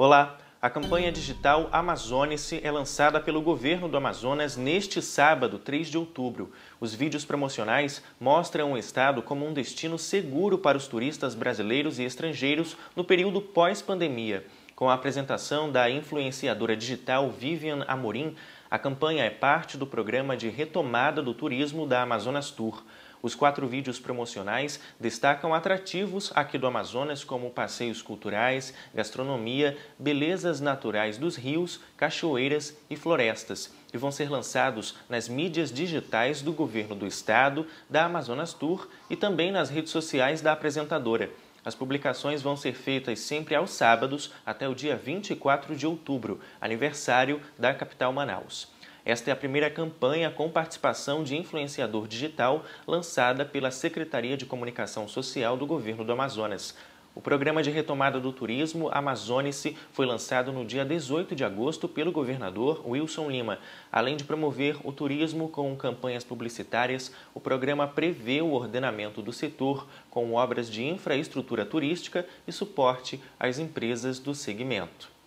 Olá! A campanha digital Amazônice é lançada pelo governo do Amazonas neste sábado, 3 de outubro. Os vídeos promocionais mostram o estado como um destino seguro para os turistas brasileiros e estrangeiros no período pós-pandemia. Com a apresentação da influenciadora digital Vivian Amorim, a campanha é parte do programa de retomada do turismo da Amazonas Tour. Os quatro vídeos promocionais destacam atrativos aqui do Amazonas, como passeios culturais, gastronomia, belezas naturais dos rios, cachoeiras e florestas, e vão ser lançados nas mídias digitais do governo do estado, da Amazonas Tour e também nas redes sociais da apresentadora. As publicações vão ser feitas sempre aos sábados até o dia 24 de outubro, aniversário da capital Manaus. Esta é a primeira campanha com participação de influenciador digital lançada pela Secretaria de Comunicação Social do Governo do Amazonas. O programa de retomada do turismo Amazônice foi lançado no dia 18 de agosto pelo governador Wilson Lima. Além de promover o turismo com campanhas publicitárias, o programa prevê o ordenamento do setor com obras de infraestrutura turística e suporte às empresas do segmento.